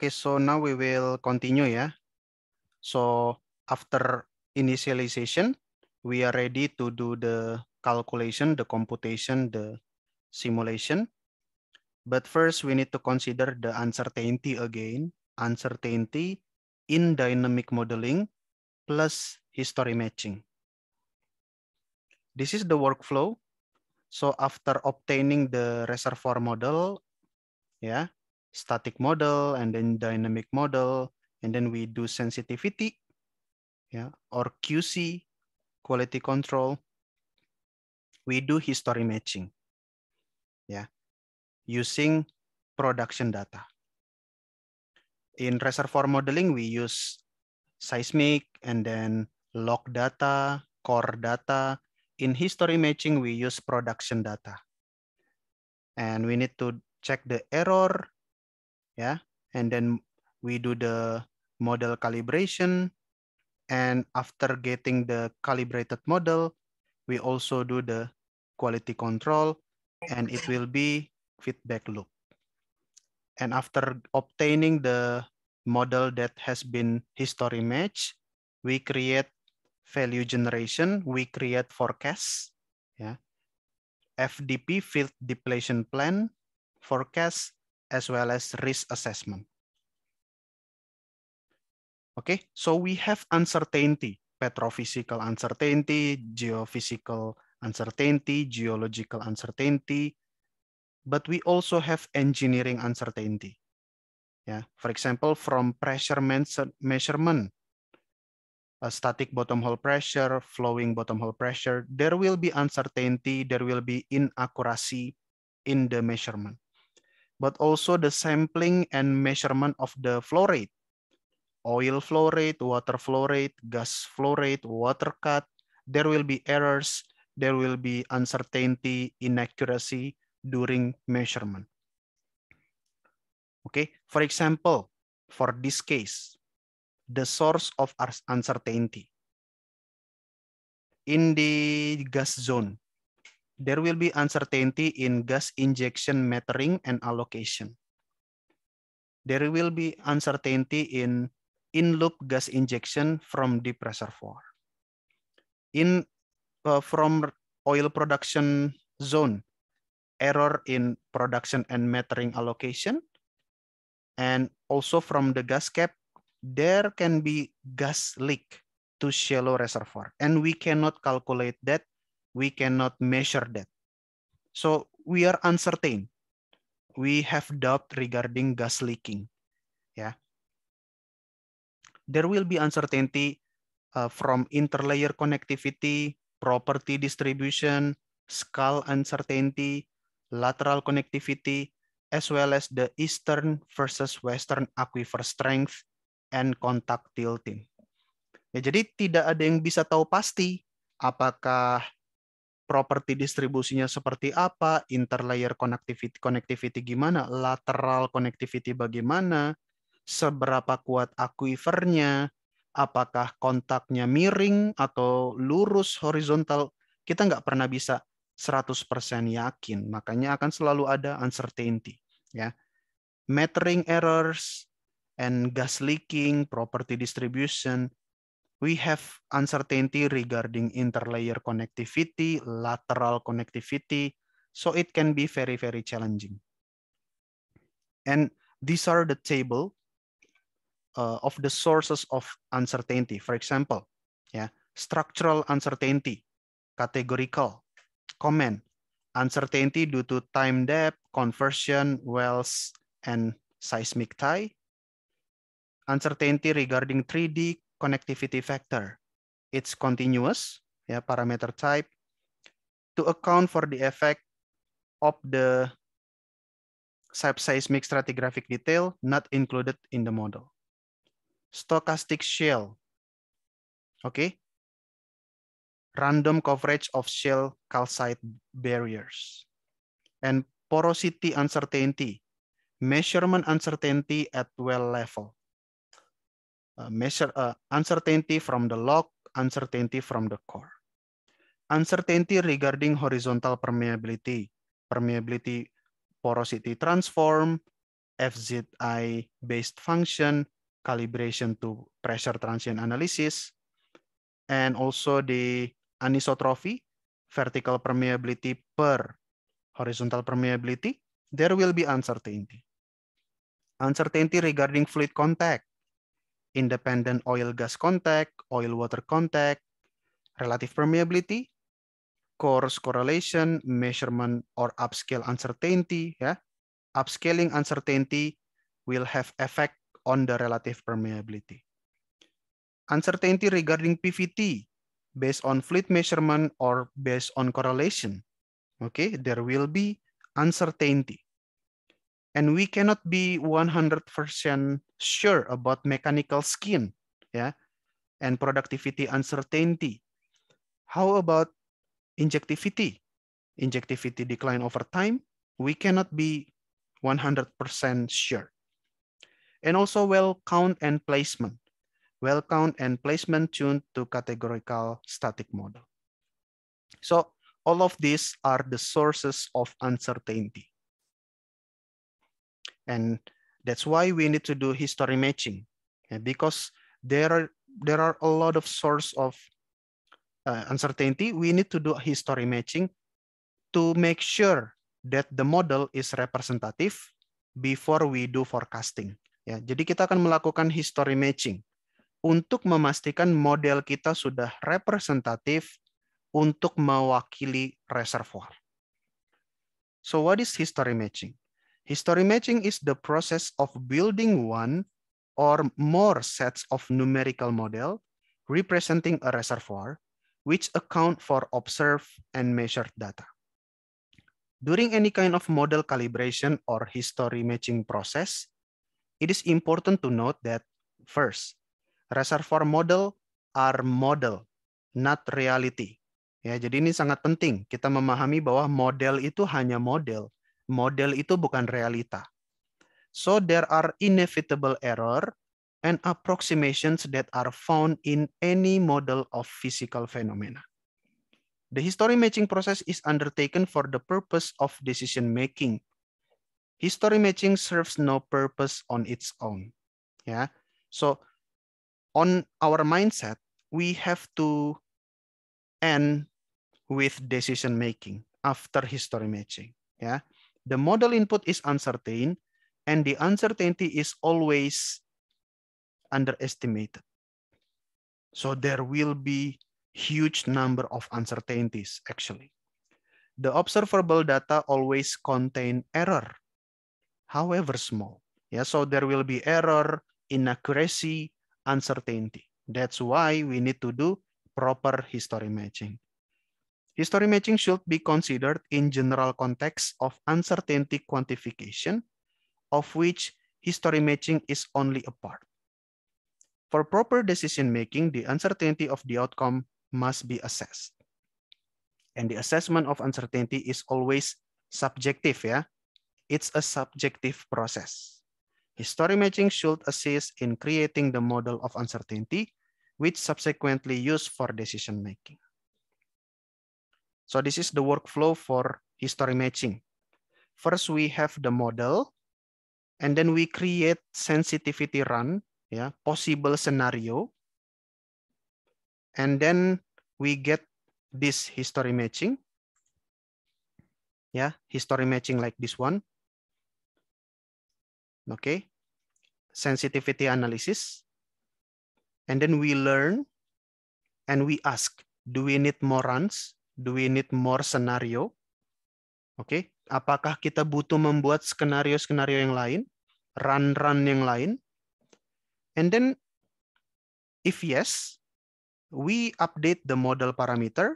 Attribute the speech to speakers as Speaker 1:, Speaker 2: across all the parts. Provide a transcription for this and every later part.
Speaker 1: Okay, so now we will continue ya. Yeah. So after initialization, we are ready to do the calculation, the computation, the simulation. But first, we need to consider the uncertainty again. Uncertainty in dynamic modeling plus history matching. This is the workflow. So after obtaining the reservoir model, yeah, static model and then dynamic model and then we do sensitivity yeah or qc quality control we do history matching yeah using production data in reservoir modeling we use seismic and then log data core data in history matching we use production data and we need to check the error yeah and then we do the model calibration and after getting the calibrated model we also do the quality control and it will be feedback loop and after obtaining the model that has been history match, we create value generation we create forecast yeah fdp field depletion plan forecast as well as risk assessment. Okay, so we have uncertainty, petrophysical uncertainty, geophysical uncertainty, geological uncertainty, but we also have engineering uncertainty. Yeah, for example, from pressure measurement, a static bottom hole pressure, flowing bottom hole pressure, there will be uncertainty, there will be inaccuracy in the measurement but also the sampling and measurement of the flow rate, oil flow rate, water flow rate, gas flow rate, water cut. There will be errors. There will be uncertainty, inaccuracy during measurement. Okay, for example, for this case, the source of uncertainty. In the gas zone, there will be uncertainty in gas injection metering and allocation. There will be uncertainty in in-loop gas injection from deep reservoir. In uh, from oil production zone, error in production and metering allocation. And also from the gas cap, there can be gas leak to shallow reservoir. And we cannot calculate that we cannot measure that. So we are uncertain. We have doubt regarding gas leaking. Yeah. There will be uncertainty uh, from interlayer connectivity, property distribution, skull uncertainty, lateral connectivity, as well as the eastern versus western aquifer strength and contact tilting. Ya, jadi tidak ada yang bisa tahu pasti apakah properti distribusinya seperti apa, interlayer connectivity connectivity gimana, lateral connectivity bagaimana, seberapa kuat aquifernya, apakah kontaknya miring atau lurus horizontal, kita nggak pernah bisa 100% yakin. Makanya akan selalu ada uncertainty. Ya. Metering errors and gas leaking, property distribution, we have uncertainty regarding interlayer connectivity, lateral connectivity, so it can be very, very challenging. And these are the table uh, of the sources of uncertainty. For example, yeah, structural uncertainty, categorical, comment uncertainty due to time depth, conversion, wells, and seismic tie, uncertainty regarding 3D, connectivity factor. It's continuous, ya, parameter type, to account for the effect of the subseismic stratigraphic detail not included in the model. Stochastic shell. Okay. Random coverage of shell calcite barriers. And porosity uncertainty. Measurement uncertainty at well level. Uh, measure uh, uncertainty from the log, uncertainty from the core. Uncertainty regarding horizontal permeability, permeability porosity transform, FZI-based function, calibration to pressure transient analysis, and also the anisotropy, vertical permeability per horizontal permeability, there will be uncertainty. Uncertainty regarding fluid contact, independent oil gas contact, oil water contact, relative permeability, coarse correlation, measurement or upscale uncertainty. Yeah? Upscaling uncertainty will have effect on the relative permeability. Uncertainty regarding PVT based on fluid measurement or based on correlation. Okay, there will be uncertainty and we cannot be 100% sure about mechanical skin yeah and productivity uncertainty how about injectivity injectivity decline over time we cannot be 100% sure and also well count and placement well count and placement tuned to categorical static model so all of these are the sources of uncertainty And that's why we need to do history matching because there are, there are a lot of source of uh, uncertainty. We need to do history matching to make sure that the model is representative before we do forecasting. Ya, jadi kita akan melakukan history matching untuk memastikan model kita sudah representatif untuk mewakili reservoir. So what is history matching? History matching is the process of building one or more sets of numerical model representing a reservoir which account for observed and measured data. During any kind of model calibration or history matching process, it is important to note that first, reservoir model are model, not reality. Ya, jadi ini sangat penting. Kita memahami bahwa model itu hanya model, Model itu bukan realita. So there are inevitable error and approximations that are found in any model of physical phenomena. The history matching process is undertaken for the purpose of decision making. History matching serves no purpose on its own. Yeah. So on our mindset, we have to end with decision making after history matching. Yeah. the model input is uncertain and the uncertainty is always underestimated. So there will be huge number of uncertainties actually. The observable data always contain error, however small. Yeah, so there will be error, inaccuracy, uncertainty. That's why we need to do proper history matching. History matching should be considered in general context of uncertainty quantification, of which history matching is only a part. For proper decision making, the uncertainty of the outcome must be assessed. And the assessment of uncertainty is always subjective. Yeah? It's a subjective process. History matching should assist in creating the model of uncertainty, which subsequently used for decision making. So this is the workflow for history matching. First, we have the model, and then we create sensitivity run, yeah, possible scenario. And then we get this history matching. Yeah, history matching like this one. Okay, sensitivity analysis. And then we learn and we ask, do we need more runs? do we need more scenario? Oke, okay. apakah kita butuh membuat skenario-skenario yang lain, run-run yang lain? And then if yes, we update the model parameter,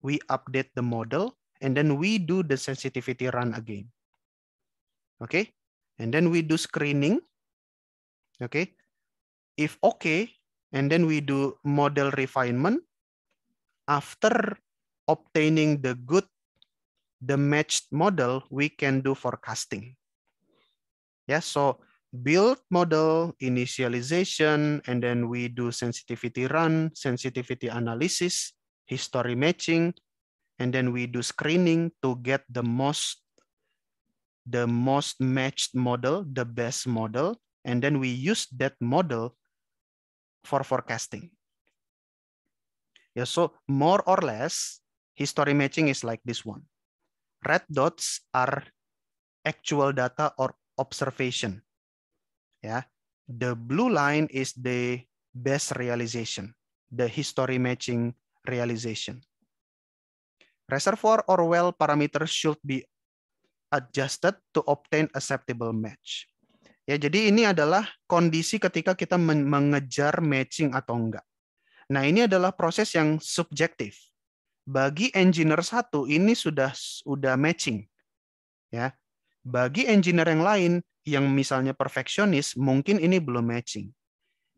Speaker 1: we update the model, and then we do the sensitivity run again. Okay? And then we do screening. Okay? If okay, and then we do model refinement. After obtaining the good, the matched model, we can do forecasting. Yeah, so build model, initialization, and then we do sensitivity run, sensitivity analysis, history matching, and then we do screening to get the most the most matched model, the best model, and then we use that model for forecasting. Yeah, so more or less, history matching is like this one. Red dots are actual data or observation. Yeah. The blue line is the best realization, the history matching realization. Reservoir or well parameters should be adjusted to obtain acceptable match. Ya, jadi ini adalah kondisi ketika kita mengejar matching atau enggak. Nah, ini adalah proses yang subjektif bagi engineer satu ini sudah sudah matching. Ya. Bagi engineer yang lain yang misalnya perfeksionis, mungkin ini belum matching.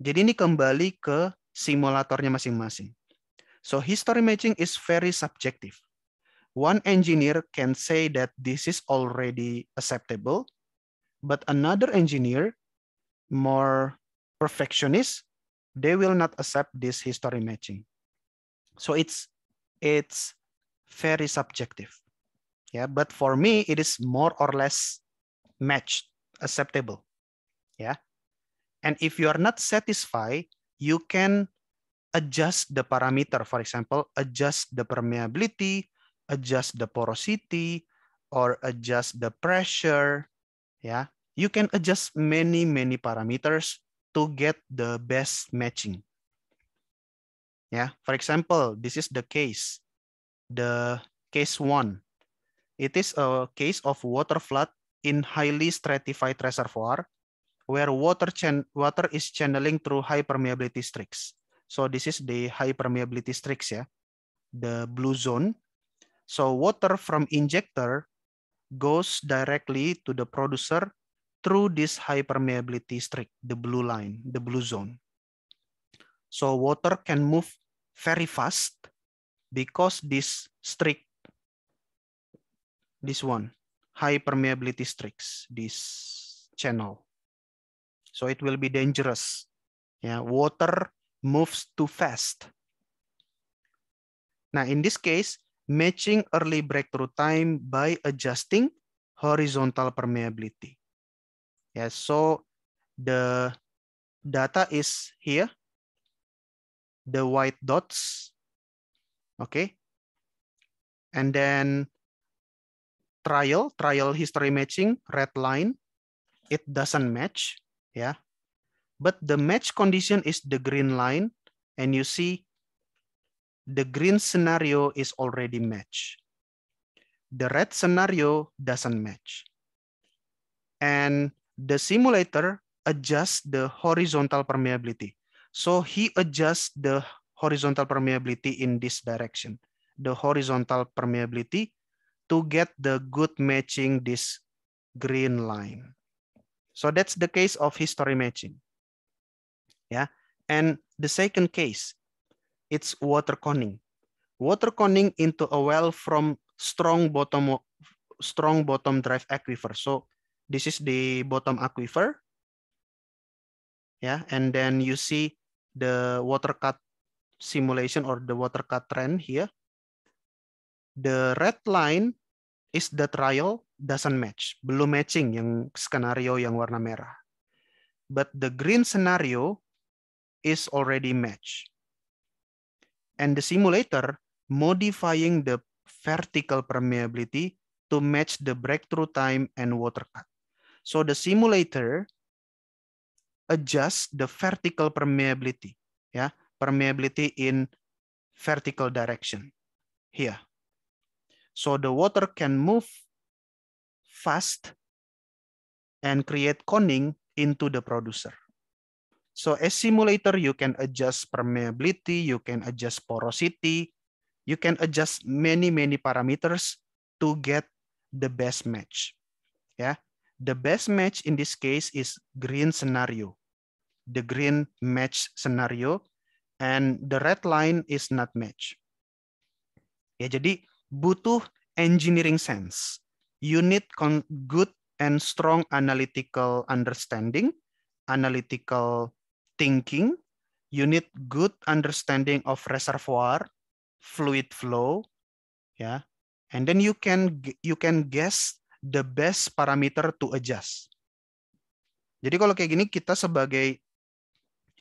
Speaker 1: Jadi ini kembali ke simulatornya masing-masing. So history matching is very subjective. One engineer can say that this is already acceptable, but another engineer more perfectionist, they will not accept this history matching. So it's it's very subjective. Yeah, but for me, it is more or less matched, acceptable. Yeah. And if you are not satisfied, you can adjust the parameter. For example, adjust the permeability, adjust the porosity, or adjust the pressure. Yeah, you can adjust many, many parameters to get the best matching. Yeah, for example, this is the case, the case one. It is a case of water flood in highly stratified reservoir where water, water is channeling through high permeability streaks. So this is the high permeability streaks, yeah, the blue zone. So water from injector goes directly to the producer through this high permeability streak, the blue line, the blue zone. So water can move very fast because this strict, this one, high permeability streaks, this channel. So it will be dangerous. Yeah, water moves too fast. Now in this case, matching early breakthrough time by adjusting horizontal permeability. Yeah, so the data is here the white dots, okay? And then trial, trial history matching, red line, it doesn't match, yeah? But the match condition is the green line, and you see the green scenario is already matched. The red scenario doesn't match. And the simulator adjusts the horizontal permeability. So he adjusts the horizontal permeability in this direction, the horizontal permeability to get the good matching this green line. So that's the case of history matching. Yeah. And the second case, it's water conning. Water conning into a well from strong bottom strong bottom drive aquifer. So this is the bottom aquifer yeah and then you see the water cut simulation or the water cut trend here the red line is the trial doesn't match belum matching yang skenario yang warna merah but the green scenario is already match. and the simulator modifying the vertical permeability to match the breakthrough time and water cut so the simulator adjust the vertical permeability, yeah, permeability in vertical direction here. So the water can move fast and create coning into the producer. So as simulator, you can adjust permeability, you can adjust porosity, you can adjust many, many parameters to get the best match. Yeah, The best match in this case is green scenario. the green match scenario and the red line is not match. Ya, jadi butuh engineering sense. You need good and strong analytical understanding, analytical thinking. You need good understanding of reservoir, fluid flow, ya. And then you can you can guess the best parameter to adjust. Jadi kalau kayak gini kita sebagai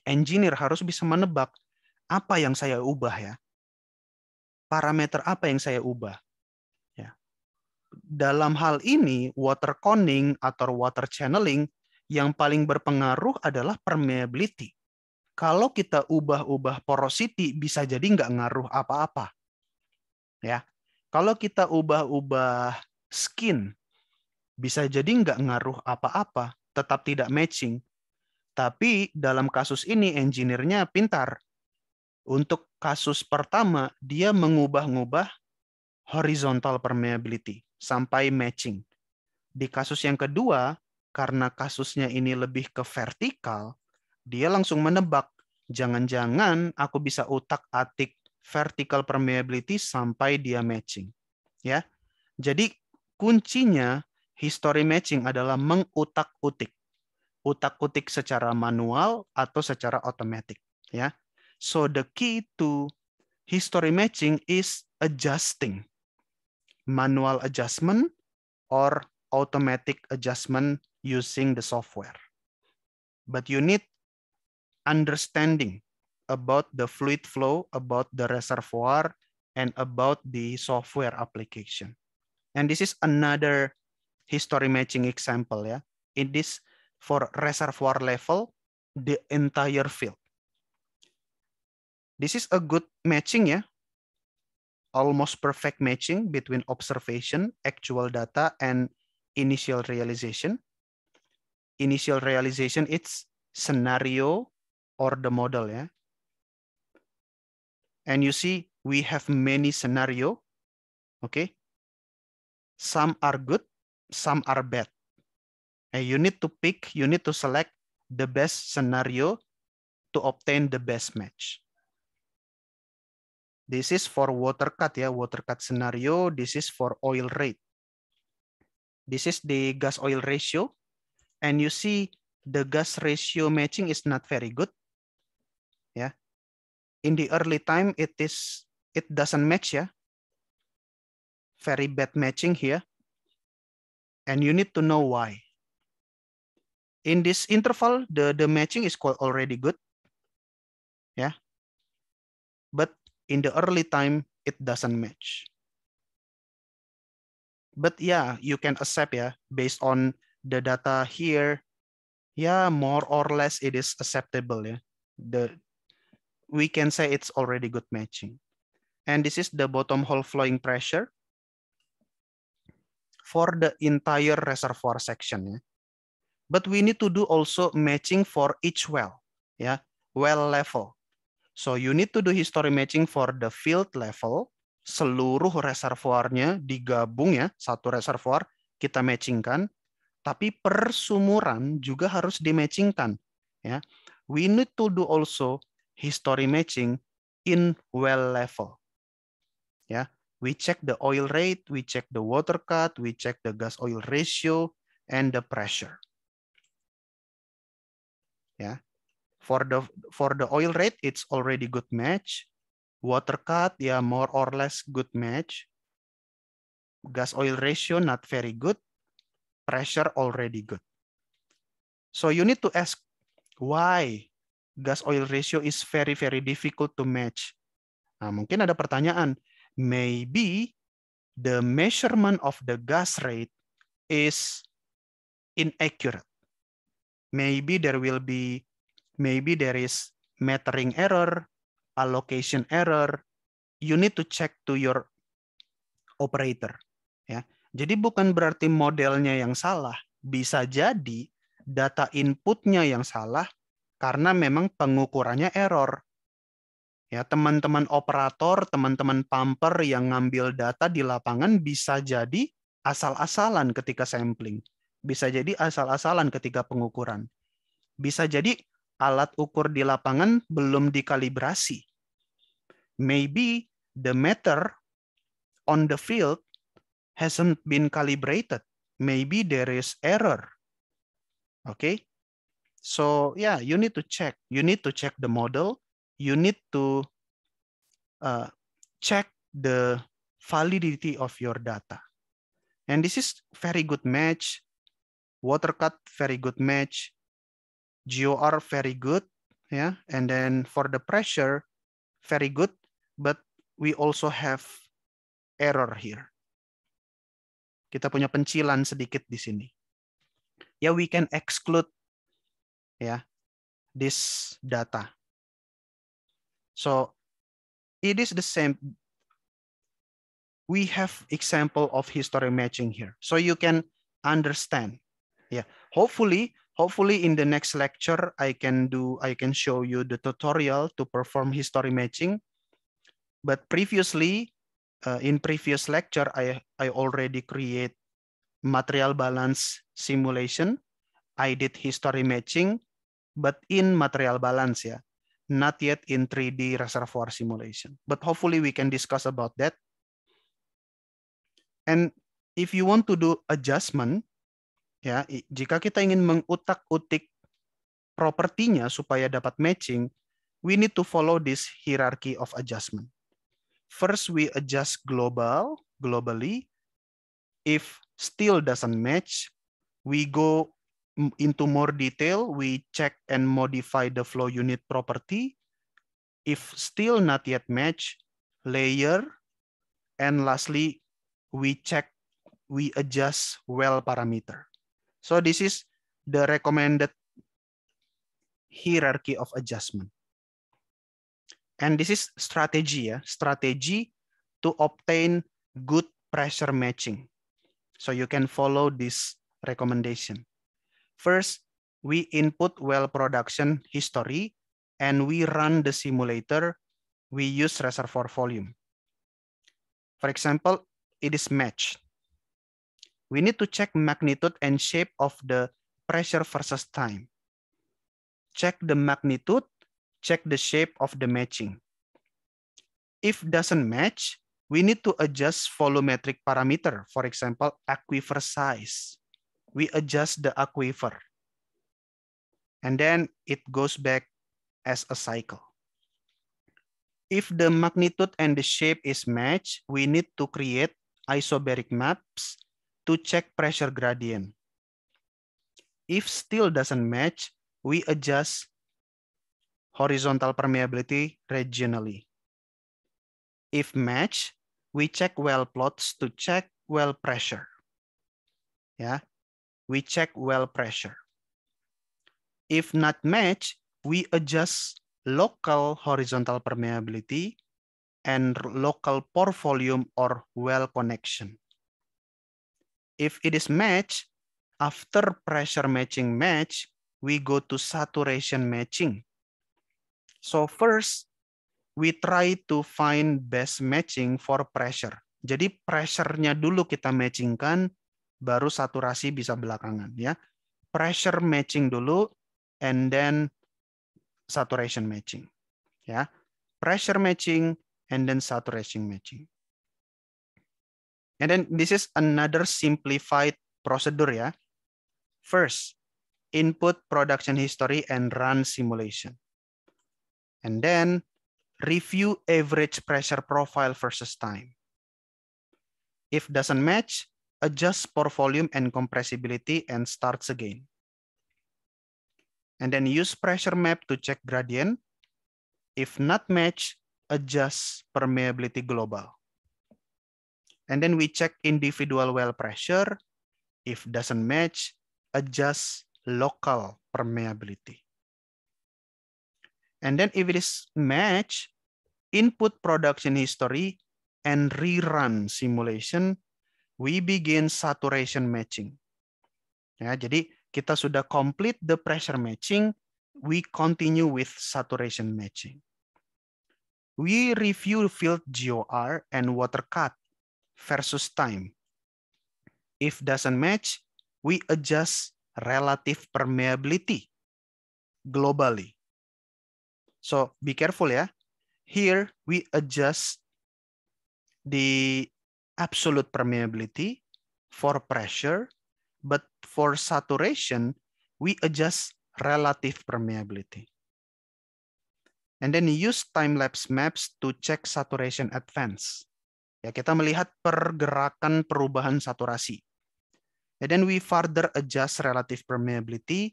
Speaker 1: engineer harus bisa menebak apa yang saya ubah ya. Parameter apa yang saya ubah. Ya. Dalam hal ini, water conning atau water channeling yang paling berpengaruh adalah permeability. Kalau kita ubah-ubah porosity, bisa jadi nggak ngaruh apa-apa. Ya, Kalau kita ubah-ubah skin, bisa jadi nggak ngaruh apa-apa, tetap tidak matching. Tapi dalam kasus ini engineer-nya pintar. Untuk kasus pertama, dia mengubah-ngubah horizontal permeability sampai matching. Di kasus yang kedua, karena kasusnya ini lebih ke vertikal, dia langsung menebak, jangan-jangan aku bisa utak-atik vertical permeability sampai dia matching. Ya. Jadi kuncinya history matching adalah mengutak-utik utak-utik secara manual atau secara otomatis ya. So the key to history matching is adjusting. Manual adjustment or automatic adjustment using the software. But you need understanding about the fluid flow, about the reservoir, and about the software application. And this is another history matching example. Yeah? In this for reservoir level the entire field. This is a good matching yeah. Almost perfect matching between observation, actual data, and initial realization. Initial realization, it's scenario or the model. Yeah? And you see, we have many scenario. Okay. Some are good, some are bad. Eh, you need to pick, you need to select the best scenario to obtain the best match. This is for water cut ya, water cut scenario. This is for oil rate. This is the gas oil ratio. And you see the gas ratio matching is not very good. Yeah. In the early time, it is it doesn't match ya. Very bad matching here. And you need to know why. in this interval, the, the matching is quite already good. Yeah. But in the early time, it doesn't match. But yeah, you can accept, yeah, based on the data here. Yeah, more or less it is acceptable. Yeah. The we can say it's already good matching. And this is the bottom hole flowing pressure for the entire reservoir section. But we need to do also matching for each well, yeah, well level. So you need to do history matching for the field level, seluruh reservoirnya digabung ya, satu reservoir kita matchingkan, tapi per sumuran juga harus dimatchingkan. Ya. We need to do also history matching in well level. Ya, we check the oil rate, we check the water cut, we check the gas oil ratio and the pressure ya for the for the oil rate it's already good match water cut ya yeah, more or less good match gas oil ratio not very good pressure already good so you need to ask why gas oil ratio is very very difficult to match nah mungkin ada pertanyaan maybe the measurement of the gas rate is inaccurate maybe there will be maybe there is metering error, allocation error. You need to check to your operator. Ya. Jadi bukan berarti modelnya yang salah. Bisa jadi data inputnya yang salah karena memang pengukurannya error. Ya, teman-teman operator, teman-teman pumper yang ngambil data di lapangan bisa jadi asal-asalan ketika sampling bisa jadi asal-asalan ketika pengukuran. Bisa jadi alat ukur di lapangan belum dikalibrasi. Maybe the meter on the field hasn't been calibrated. Maybe there is error. Okay? So yeah, you need to check. You need to check the model. You need to uh, check the validity of your data. And this is very good match Watercut very good match, GOR very good, yeah, and then for the pressure very good, but we also have error here. Kita punya pencilan sedikit di sini. Ya, yeah, we can exclude ya yeah, this data. So it is the same. We have example of history matching here. So you can understand yeah hopefully hopefully in the next lecture i can do i can show you the tutorial to perform history matching but previously uh, in previous lecture i i already create material balance simulation i did history matching but in material balance yeah not yet in 3d reservoir simulation but hopefully we can discuss about that and if you want to do adjustment ya jika kita ingin mengutak-utik propertinya supaya dapat matching, we need to follow this hierarchy of adjustment. First, we adjust global, globally. If still doesn't match, we go into more detail. We check and modify the flow unit property. If still not yet match, layer. And lastly, we check, we adjust well parameter. So this is the recommended hierarchy of adjustment. And this is strategy, yeah? strategy to obtain good pressure matching. So you can follow this recommendation. First, we input well production history and we run the simulator. We use reservoir volume. For example, it is matched we need to check magnitude and shape of the pressure versus time. Check the magnitude, check the shape of the matching. If doesn't match, we need to adjust volumetric parameter. For example, aquifer size. We adjust the aquifer. And then it goes back as a cycle. If the magnitude and the shape is matched, we need to create isobaric maps to check pressure gradient. If still doesn't match, we adjust horizontal permeability regionally. If match, we check well plots to check well pressure. Yeah, we check well pressure. If not match, we adjust local horizontal permeability and local pore volume or well connection. If it is match, after pressure matching match, we go to saturation matching. So first, we try to find best matching for pressure. Jadi pressure-nya dulu kita matchingkan, baru saturasi bisa belakangan ya. Pressure matching dulu, and then saturation matching. Ya, pressure matching and then saturation matching. And then this is another simplified procedure. Yeah? First, input production history and run simulation. And then review average pressure profile versus time. If doesn't match, adjust pore volume and compressibility and starts again. And then use pressure map to check gradient. If not match, adjust permeability global. And then we check individual well pressure. If doesn't match, adjust local permeability. And then if it is match, input production history and rerun simulation, we begin saturation matching. Ya, jadi kita sudah complete the pressure matching, we continue with saturation matching. We review field GOR and water cut versus time. If doesn't match, we adjust relative permeability globally. So be careful yeah. Here we adjust the absolute permeability for pressure, but for saturation, we adjust relative permeability. And then use time-lapse maps to check saturation advance. Ya, kita melihat pergerakan perubahan saturasi. Ya, and then we further adjust relative permeability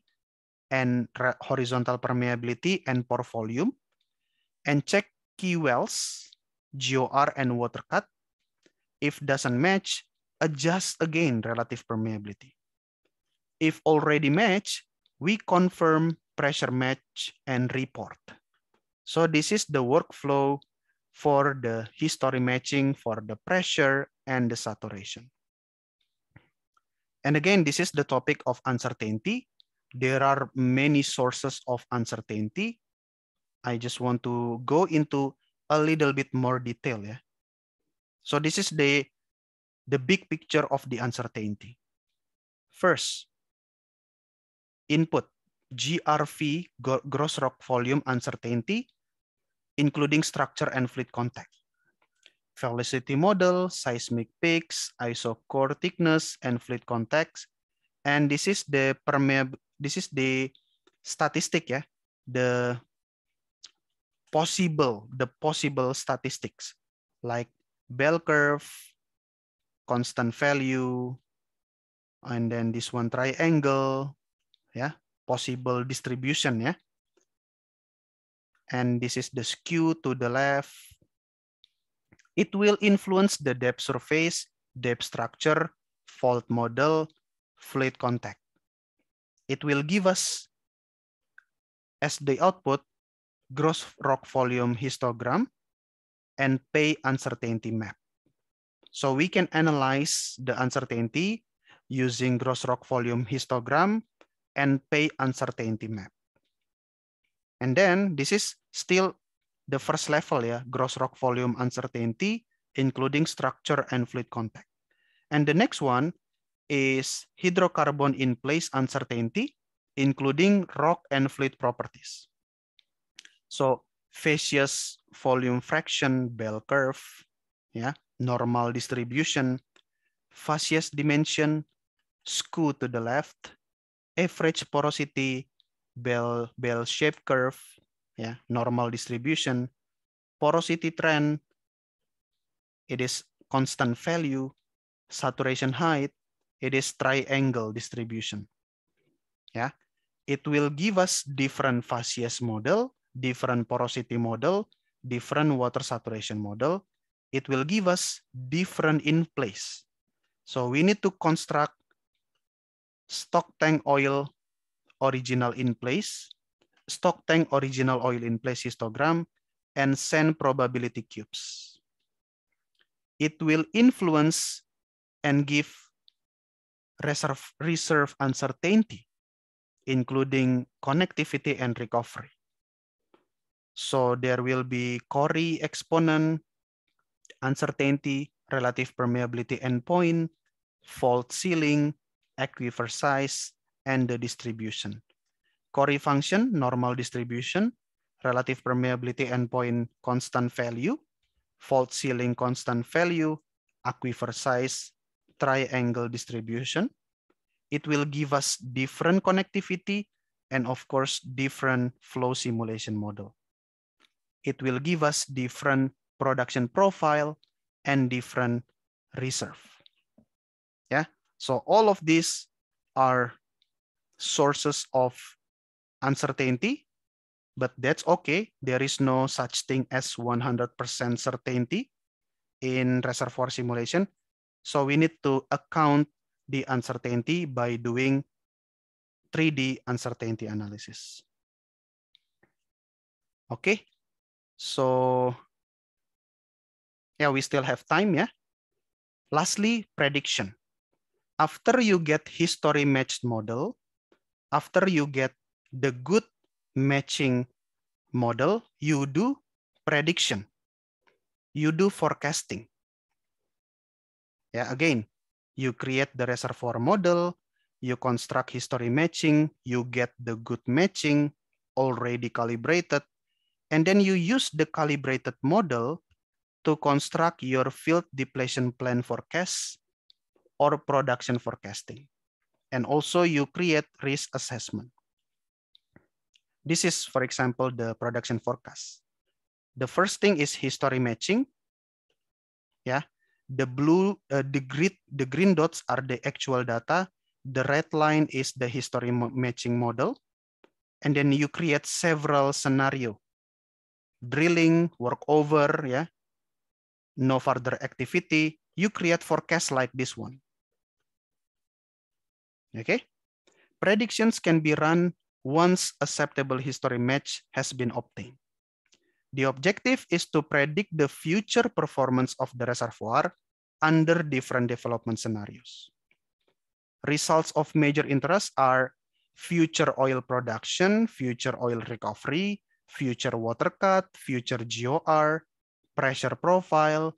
Speaker 1: and horizontal permeability and pore volume and check key wells, GOR and water cut. If doesn't match, adjust again relative permeability. If already match, we confirm pressure match and report. So this is the workflow for the history matching for the pressure and the saturation. And again, this is the topic of uncertainty. There are many sources of uncertainty. I just want to go into a little bit more detail. Yeah? So this is the, the big picture of the uncertainty. First, input, GRV, gross rock volume uncertainty, including structure and fluid contact, velocity model, seismic peaks, isochore thickness, and fluid contact. And this is the permeable, this is the statistic yeah? the possible, the possible statistics like bell curve, constant value, and then this one triangle, yeah? possible distribution Yeah? and this is the skew to the left. It will influence the depth surface, depth structure, fault model, fluid contact. It will give us, as the output, gross rock volume histogram and pay uncertainty map. So we can analyze the uncertainty using gross rock volume histogram and pay uncertainty map. And then this is still the first level, yeah, gross rock volume uncertainty, including structure and fluid contact. And the next one is hydrocarbon in place uncertainty, including rock and fluid properties. So facies volume fraction, bell curve, yeah, normal distribution, facies dimension, skew to the left, average porosity, bell bell shape curve ya normal distribution porosity trend it is constant value saturation height it is triangle distribution ya it will give us different facies model different porosity model different water saturation model it will give us different in place so we need to construct stock tank oil original in place, stock tank original oil in place histogram, and sand probability cubes. It will influence and give reserve, reserve uncertainty, including connectivity and recovery. So there will be Cori exponent, uncertainty, relative permeability endpoint, fault ceiling, aquifer size, and the distribution. Cori function, normal distribution, relative permeability endpoint, constant value, fault ceiling, constant value, aquifer size, triangle distribution. It will give us different connectivity and of course, different flow simulation model. It will give us different production profile and different reserve. Yeah, so all of these are sources of uncertainty, but that's okay. There is no such thing as 100% certainty in reservoir simulation. So we need to account the uncertainty by doing 3D uncertainty analysis. Okay, so yeah, we still have time, yeah? Lastly, prediction. After you get history matched model, after you get the good matching model, you do prediction. You do forecasting. Yeah, again, you create the reservoir model, you construct history matching, you get the good matching already calibrated, and then you use the calibrated model to construct your field depletion plan forecast or production forecasting. And also you create risk assessment. This is, for example, the production forecast. The first thing is history matching. Yeah, the blue, uh, the grid, the green dots are the actual data. The red line is the history matching model. And then you create several scenario. Drilling, workover, yeah, no further activity. You create forecast like this one. Okay, predictions can be run once acceptable history match has been obtained. The objective is to predict the future performance of the reservoir under different development scenarios. Results of major interest are future oil production, future oil recovery, future water cut, future GOR, pressure profile,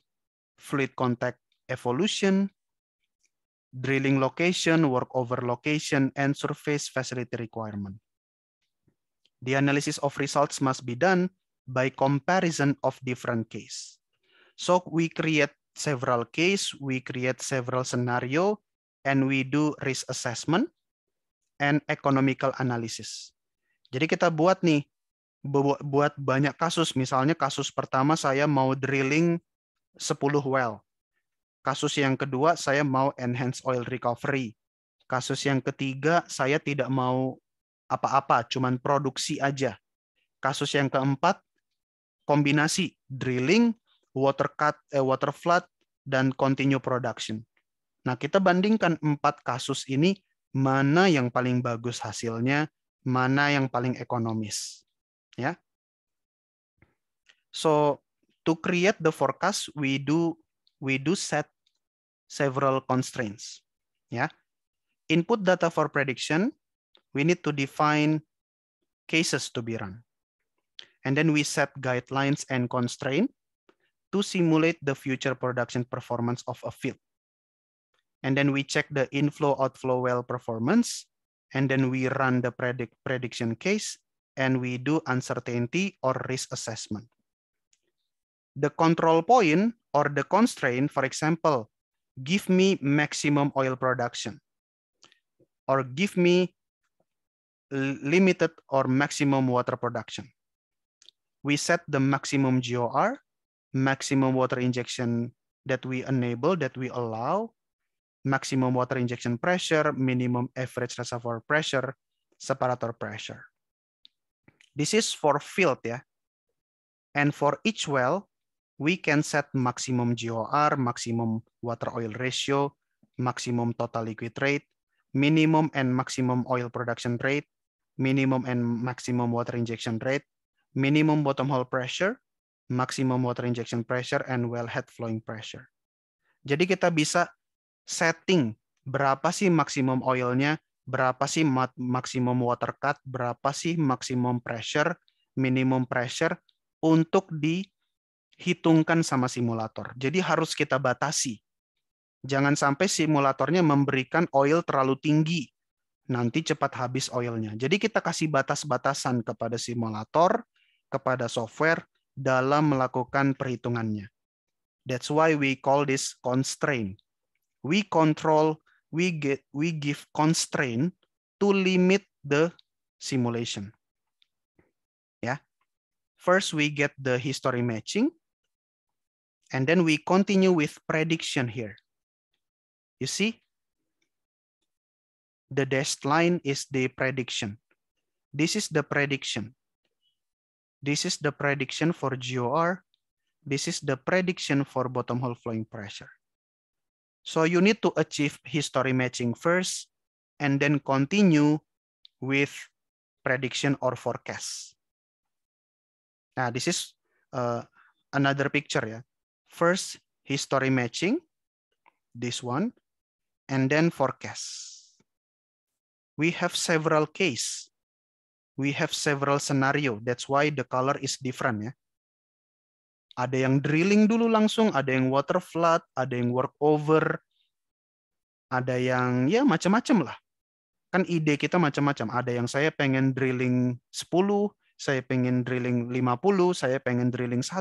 Speaker 1: fluid contact evolution, drilling location, workover location, and surface facility requirement. The analysis of results must be done by comparison of different case. So we create several case, we create several scenario, and we do risk assessment and economical analysis. Jadi kita buat nih, buat banyak kasus. Misalnya kasus pertama saya mau drilling 10 well. Kasus yang kedua, saya mau enhance oil recovery. Kasus yang ketiga, saya tidak mau apa-apa, cuman produksi aja. Kasus yang keempat, kombinasi drilling, water cut, eh, water flood, dan continue production. Nah, kita bandingkan empat kasus ini, mana yang paling bagus hasilnya, mana yang paling ekonomis. Ya. So, to create the forecast, we do we do set several constraints. Yeah. Input data for prediction, we need to define cases to be run. And then we set guidelines and constraint to simulate the future production performance of a field. And then we check the inflow outflow well performance. And then we run the predict prediction case and we do uncertainty or risk assessment. The control point or the constraint, for example, give me maximum oil production or give me limited or maximum water production. We set the maximum GOR, maximum water injection that we enable, that we allow, maximum water injection pressure, minimum average reservoir pressure, separator pressure. This is for field, yeah? And for each well, we can set maximum GOR, maximum water oil ratio, maximum total liquid rate, minimum and maximum oil production rate, minimum and maximum water injection rate, minimum bottom hole pressure, maximum water injection pressure, and wellhead flowing pressure. Jadi kita bisa setting berapa sih maksimum oilnya, berapa sih maksimum water cut, berapa sih maksimum pressure, minimum pressure untuk di hitungkan sama simulator. Jadi harus kita batasi. Jangan sampai simulatornya memberikan oil terlalu tinggi. Nanti cepat habis oilnya. Jadi kita kasih batas-batasan kepada simulator, kepada software dalam melakukan perhitungannya. That's why we call this constraint. We control, we get, we give constraint to limit the simulation. Ya. Yeah. First we get the history matching, And then we continue with prediction here. You see? The dashed line is the prediction. This is the prediction. This is the prediction for GOR. This is the prediction for bottom hole flowing pressure. So you need to achieve history matching first and then continue with prediction or forecast. Now, this is uh, another picture. Yeah. First, history matching, this one, and then forecast. We have several case. We have several scenario. That's why the color is different ya. Ada yang drilling dulu langsung, ada yang water flood, ada yang work over, ada yang ya macam-macam lah. Kan ide kita macam-macam. Ada yang saya pengen drilling 10, saya pengen drilling 50, saya pengen drilling 1,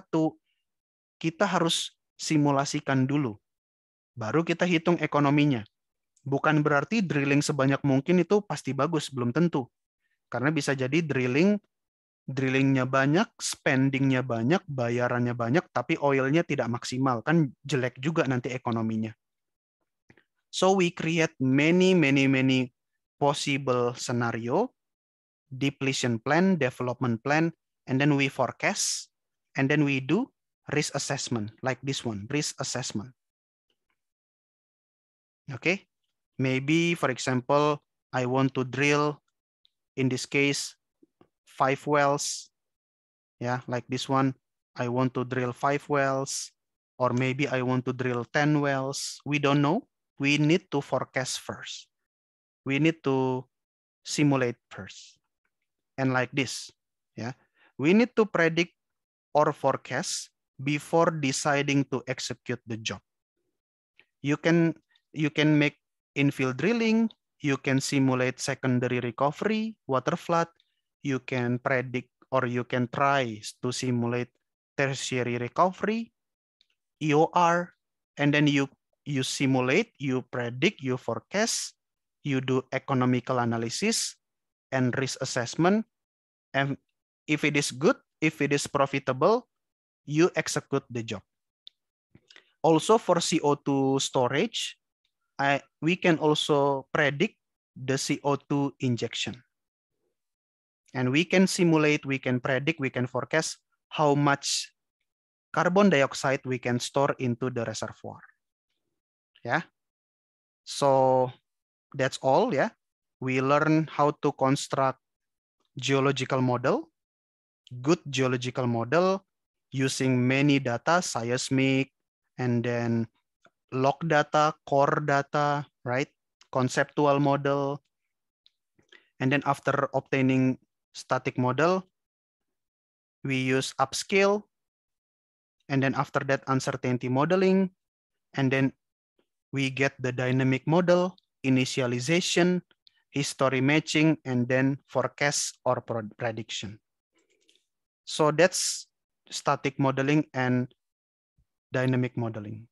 Speaker 1: kita harus simulasikan dulu. Baru kita hitung ekonominya. Bukan berarti drilling sebanyak mungkin itu pasti bagus, belum tentu. Karena bisa jadi drilling drillingnya banyak, spendingnya banyak, bayarannya banyak, tapi oilnya tidak maksimal. Kan jelek juga nanti ekonominya. So we create many, many, many possible scenario, depletion plan, development plan, and then we forecast, and then we do risk assessment, like this one, risk assessment. Okay, maybe for example, I want to drill, in this case, five wells. Yeah, like this one, I want to drill five wells, or maybe I want to drill 10 wells. We don't know. We need to forecast first. We need to simulate first. And like this, yeah, we need to predict or forecast before deciding to execute the job. You can, you can make infill drilling, you can simulate secondary recovery, water flood, you can predict or you can try to simulate tertiary recovery, EOR, and then you, you simulate, you predict, you forecast, you do economical analysis and risk assessment. And if it is good, if it is profitable, you execute the job. Also for CO2 storage, I, we can also predict the CO2 injection. And we can simulate, we can predict, we can forecast how much carbon dioxide we can store into the reservoir. Yeah. So that's all. Yeah. We learn how to construct geological model, good geological model, using many data, seismic, and then log data, core data, right? Conceptual model. And then after obtaining static model, we use upscale. And then after that, uncertainty modeling. And then we get the dynamic model, initialization, history matching, and then forecast or prediction. So that's static modeling and dynamic modeling.